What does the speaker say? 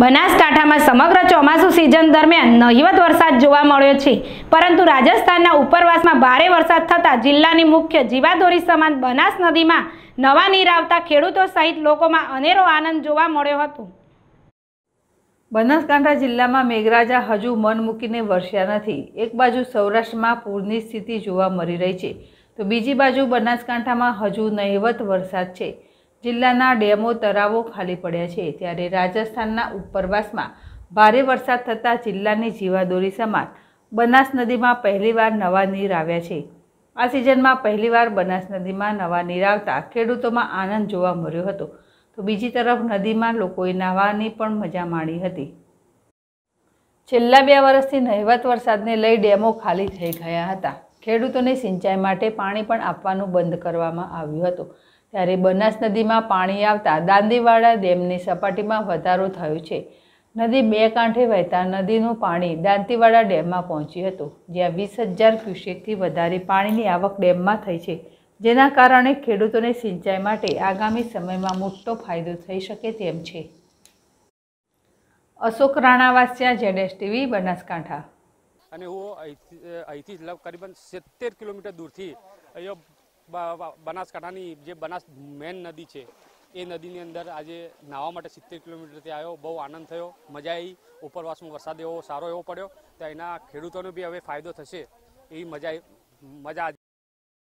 બનાસકાંઠામાં સમગ્ર ચોમાસું સિઝન દરમિયાન નહિવત વરસાદ જોવા મળ્યો છે પરંતુ રાજસ્થાનના ઉપરવાસમાં ભારે વરસાદ થતાં જિલ્લાની મુખ્ય જીવાદોરી સમાન બનાસ નદીમાં નવા નીર આવતા ખેડૂતો સહિત લોકોમાં અનેરો આનંદ જોવા મળ્યો હતો બનાસકાંઠા જિલ્લામાં મેઘરાજા હજુ મન મૂકીને વરસ્યા નથી એક બાજુ સૌરાષ્ટ્રમાં પૂરની સ્થિતિ જોવા મળી રહી છે તો બીજી બાજુ બનાસકાંઠામાં હજુ નહિવત વરસાદ છે જિલ્લાના ડેમો તળાવો ખાલી પડ્યા છે ત્યારે રાજસ્થાનના ઉપરવાસમાં ભારે વરસાદ થતાં જિલ્લાની જીવાદોરી સમાન બનાસ નદીમાં પહેલીવાર નવા નીર આવ્યા છે આ સિઝનમાં પહેલીવાર બનાસ નદીમાં નવા નીર આવતા ખેડૂતોમાં આનંદ જોવા મળ્યો હતો તો બીજી તરફ નદીમાં લોકોએ નાહવાની પણ મજા માણી હતી છેલ્લા બે વર્ષથી નહિવત વરસાદને લઈ ડેમો ખાલી થઈ ગયા હતા ખેડૂતોને સિંચાઈ માટે પાણી પણ આપવાનું બંધ કરવામાં આવ્યું હતું ત્યારે બનાસ નદીમાં પાણી આવતા દાંદીવાડા ડેમની સપાટીમાં વધારો થયો છે નદી બે કાંઠે વહેતા નદીનું પાણી દાંતીવાડા ડેમમાં પહોંચ્યું હતું જ્યાં વીસ હજાર ક્યુસેકથી વધારે પાણીની આવક ડેમમાં થઈ છે જેના કારણે ખેડૂતોને સિંચાઈ માટે આગામી સમયમાં મોટો ફાયદો થઈ શકે તેમ છે અશોક રાણા વાસ્યા જેડેસ ટીવી બનાસકાંઠા અને હું અહીંથી કરીબન સિત્તેર કિલોમીટર દૂરથી અહીંયા બનાસકાંઠાની જે બનાસ મેન નદી છે એ નદીની અંદર આજે નાહવા માટે સિત્તેર કિલોમીટરથી આવ્યો બહુ આનંદ થયો મજા આવી ઉપરવાસમાં વરસાદ એવો સારો એવો પડ્યો તો એના ખેડૂતોને બી હવે ફાયદો થશે એવી મજા મજા